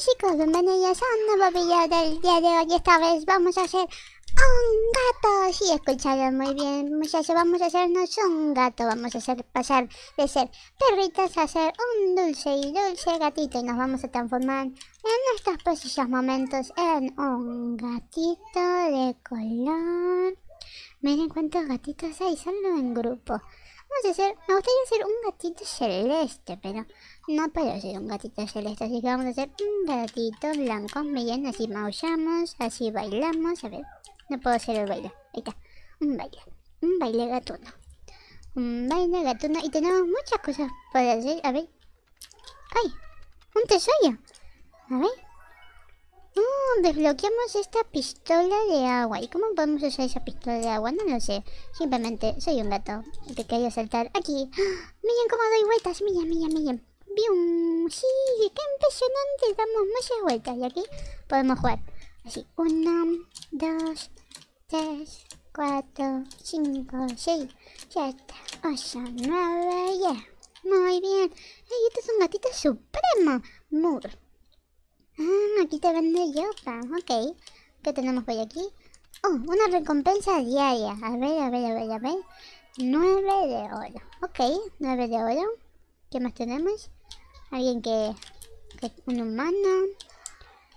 chicos, bienvenidos a un nuevo video del día de hoy. Esta vez vamos a hacer un gato. Sí, escucharon muy bien, muchachos. Vamos a hacernos un gato. Vamos a pasar de ser perritas a ser un dulce y dulce gatito. Y nos vamos a transformar en estos precisos momentos en un gatito de color. Miren cuántos gatitos hay, solo en grupo. Vamos a hacer, me gustaría hacer un gatito celeste, pero no ser un gatito celeste, así que vamos a hacer un gatito blanco. Miren, así maullamos, así bailamos. A ver, no puedo hacer el baile. Ahí está, un baile, un baile gatuno. Un baile gatuno y tenemos muchas cosas para hacer. A ver, ¡ay! Un tesoro. A ver. Uh, desbloqueamos esta pistola de agua. ¿Y cómo podemos usar esa pistola de agua? No lo sé. Simplemente soy un gato que quería saltar aquí. Miren cómo doy vueltas. Miren, miren, miren. ¡Sí! ¡Qué impresionante! Damos muchas vueltas y aquí podemos jugar. Así, 1, 2, 3, 4, 5, 6, 7, 8, 9, 10. Muy bien. ¡Ey! este es un gatito supremo! ¡Mur! Ah, aquí te vende yo. Ok. ¿Qué tenemos por aquí? Oh, una recompensa diaria. A ver, a ver, a ver, a ver. 9 de oro. Ok, 9 de oro. ¿Qué más tenemos? Alguien que, que... Un humano.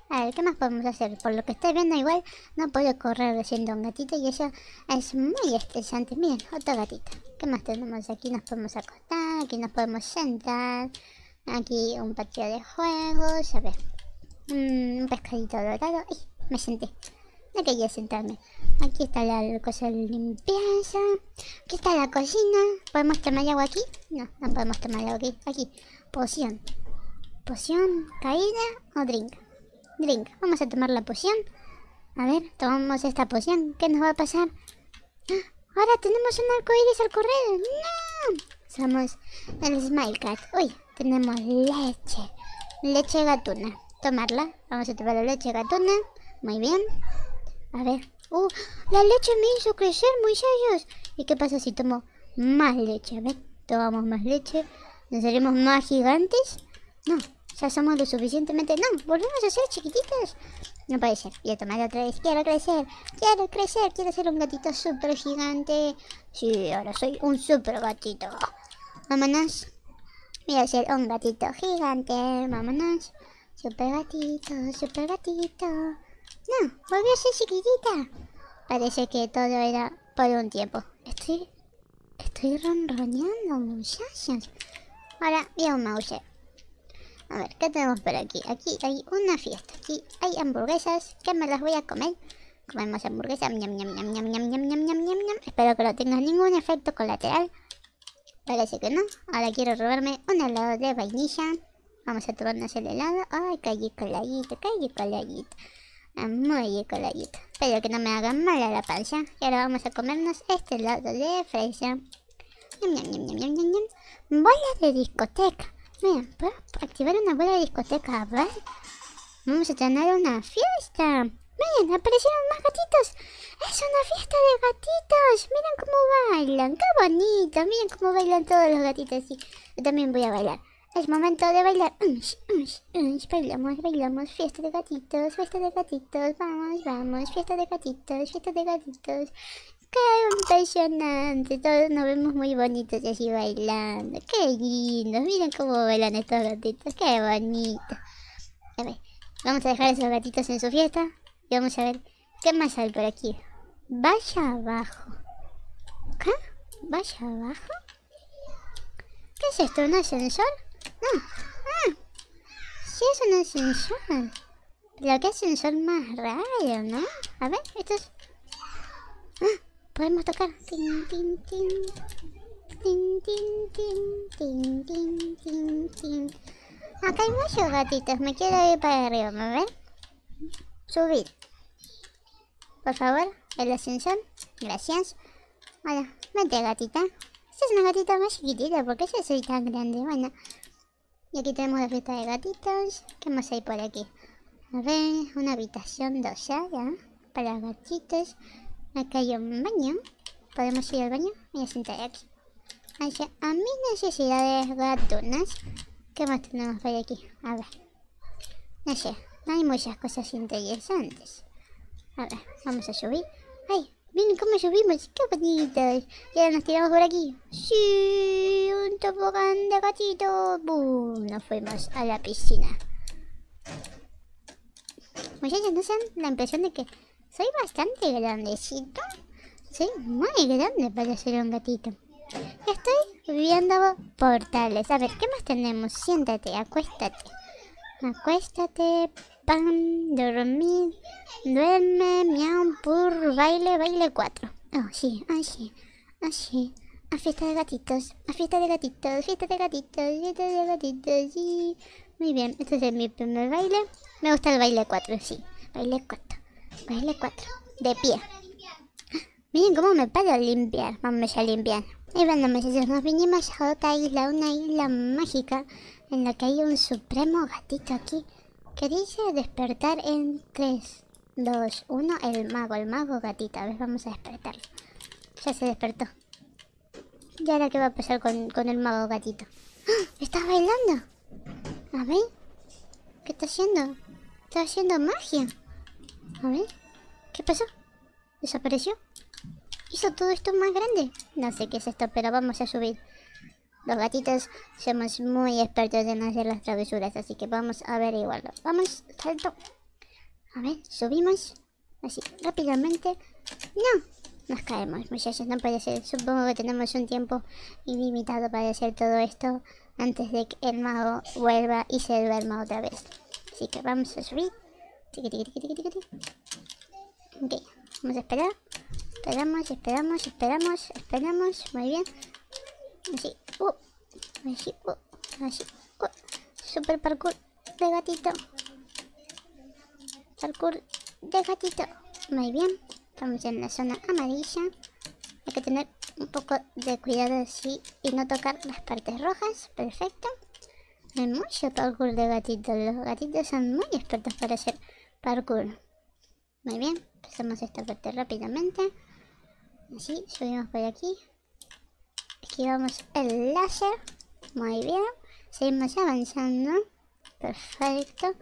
A ver, ¿qué más podemos hacer? Por lo que estoy viendo igual no puedo correr siendo un gatito y eso es muy estresante. Miren, otro gatito. ¿Qué más tenemos? Aquí nos podemos acostar, aquí nos podemos sentar. Aquí un patio de juegos, a ver. Mm, un pescadito dorado. ¡Ay! Me senté. No quería sentarme. Aquí está la cosa de limpieza. Aquí está la cocina. ¿Podemos tomar agua aquí? No, no podemos tomar agua aquí. Aquí, poción. Poción, caída o drink. Drink. Vamos a tomar la poción. A ver, tomamos esta poción. ¿Qué nos va a pasar? ¡Ah! Ahora tenemos un arco iris al correr. ¡No! Somos el Smile Uy, tenemos leche. Leche gatuna. Tomarla. Vamos a tomar la leche gatuna. Muy bien. A ver. Uh, la leche me hizo crecer, muy muchachos. ¿Y qué pasa si tomo más leche? A ver, tomamos más leche. ¿Nos haremos más gigantes? No, ya somos lo suficientemente... No, volvemos a ser chiquititos. No puede ser. Voy a tomar otra vez. Quiero crecer. Quiero crecer. Quiero ser un gatito super gigante. Sí, ahora soy un super gatito. Vámonos. Voy a ser un gatito gigante. Vámonos. Super gatito, super gatito. No, volvió a ser chiquitita. Parece que todo era por un tiempo. Estoy... Estoy ronroneando, muchachos. Ahora voy un mouse. A ver, ¿qué tenemos por aquí? Aquí hay una fiesta. Aquí hay hamburguesas ¿Qué me las voy a comer. Comemos hamburguesas. Espero que no tenga ningún efecto colateral. Parece que no. Ahora quiero robarme un helado de vainilla. Vamos a tomarnos el helado. Ay, calle coladito, calle coladito. Ah, muy coladito. Espero que no me hagan mal a la panza. Y ahora vamos a comernos este lado de fresa. Bola de discoteca. Miren, puedo activar una bola de discoteca. A Vamos a tener una fiesta. Miren, aparecieron más gatitos. Es una fiesta de gatitos. Miren cómo bailan. Qué bonito. Miren cómo bailan todos los gatitos. Y yo también voy a bailar. Es momento de bailar. Bailamos, bailamos. Fiesta de gatitos, fiesta de gatitos. Vamos, vamos. Fiesta de gatitos, fiesta de gatitos. ¡Qué impresionante! Todos nos vemos muy bonitos así bailando. ¡Qué lindo! Miren cómo bailan estos gatitos. ¡Qué bonito! A ver, vamos a dejar a esos gatitos en su fiesta. Y vamos a ver qué más hay por aquí. Vaya abajo. ¿Qué? ¿Vaya abajo? ¿Qué es esto? ¿Un ascensor? Ah, ah. Sí, es un ascensor. Pero qué ascensor más raro, ¿no? A ver, esto es... Ah, podemos tocar. Tin, tin, tin. Tin, tin, tin, tin, tin, tin, tin. Acá hay muchos gatitos. Me quiero ir para arriba, ¿me ven? Subir. Por favor, el ascensor. Gracias. Hola, vente gatita. Esta es una gatita más chiquitita. ¿Por qué yo soy tan grande? Bueno... Y aquí tenemos la fiesta de gatitos. ¿Qué más hay por aquí? A ver, una habitación dosada para gatitos. Acá hay un baño. Podemos ir al baño. Voy a sentar aquí. a mis necesidades gatunas. ¿Qué más tenemos por aquí? A ver. No sé, no hay muchas cosas interesantes. A ver, vamos a subir. ¡Ay! Miren cómo subimos, qué bonitos. Y ahora nos tiramos por aquí. ¡Sí! un tobogán de gatito. ¡Bum! Nos fuimos a la piscina. Muchachos, ¿no se la impresión de que soy bastante grandecito? Soy muy grande para ser un gatito. Estoy viendo portales. A ver, ¿qué más tenemos? Siéntate, acuéstate. Acuéstate, pan, dormir, duerme, miau, pur, baile, baile cuatro Oh, sí, así, ah, así, ah, a fiesta de gatitos, a fiesta de gatitos, fiesta de gatitos, fiesta de gatitos, sí. Muy bien, este es mi primer baile. Me gusta el baile 4, sí. Baile 4, baile 4, de pie. Miren cómo me paro a limpiar, vamos a limpiar. Y bueno, muchachos, nos vinimos a otra isla, una isla mágica en la que hay un supremo gatito aquí que dice despertar en 3, 2, 1, el mago, el mago gatito. A ver, vamos a despertarlo. Ya se despertó. ¿Y ahora qué va a pasar con, con el mago gatito? ¡Ah! ¡Estás bailando! A ver. ¿Qué está haciendo? Está haciendo magia. A ver. ¿Qué pasó? ¿Desapareció? Hizo todo esto más grande. No sé qué es esto, pero vamos a subir. Los gatitos somos muy expertos en hacer las travesuras, así que vamos a ver averiguarlo. Vamos, salto. A ver, subimos. Así, rápidamente. ¡No! nos caemos, muchachos, no puede ser. Supongo que tenemos un tiempo ilimitado para hacer todo esto antes de que el mago vuelva y se duerma otra vez. Así que vamos a subir. Ok, vamos a esperar. Esperamos, esperamos, esperamos, esperamos. Muy bien. Así, uh, así, uh, así, uh. Super parkour de gatito. Parkour de gatito. Muy bien. Estamos en la zona amarilla. Hay que tener un poco de cuidado así y no tocar las partes rojas. Perfecto. Hay mucho parkour de gatitos. Los gatitos son muy expertos para hacer parkour. Muy bien. Pasamos esta parte rápidamente. Así, subimos por aquí. Aquí vamos el láser. Muy bien. Seguimos avanzando. Perfecto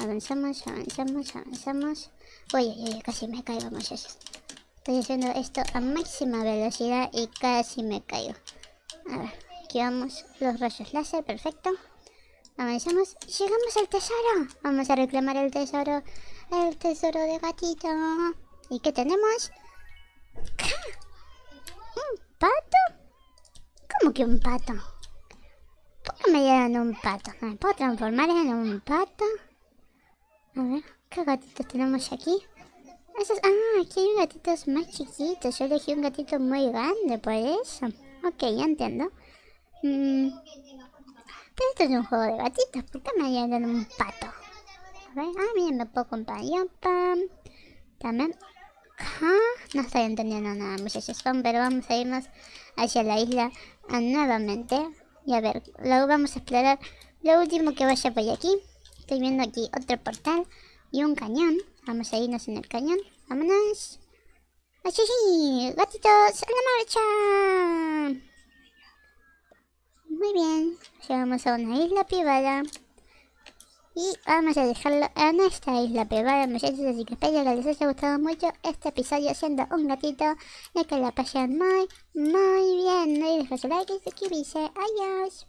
avanzamos, avanzamos, avanzamos. Uy, casi me caigo, vamos Estoy haciendo esto a máxima velocidad y casi me caigo. A ver, aquí vamos los rayos láser, perfecto. Avanzamos, llegamos al tesoro. Vamos a reclamar el tesoro, el tesoro de gatito. ¿Y qué tenemos? ¿Un pato? ¿Cómo que un pato? ¿Por qué me dieron un pato? me puedo transformar en un pato? A ver, ¿qué gatitos tenemos aquí? ah, aquí hay gatitos más chiquitos. Yo elegí un gatito muy grande por eso. Ok, ya entiendo. Mm, pero esto es un juego de gatitos. ¿Por qué me un pato? A ver, ah, miren, me puedo comprar También. Ah, no estoy entendiendo nada, muchachos. Pero vamos a irnos hacia la isla ah, nuevamente. Y a ver, luego vamos a explorar lo último que vaya por aquí. Estoy viendo aquí otro portal y un cañón. Vamos a irnos en el cañón. Vámonos. sí! ¡Gatitos! ¡A la marcha! Muy bien. Llegamos a una isla privada. Y vamos a dejarlo en esta isla privada, muchachos. Así que espero que les haya gustado mucho este episodio siendo un gatito. de que la pasen muy, muy bien. No olviden su like y suscribirse. Adiós.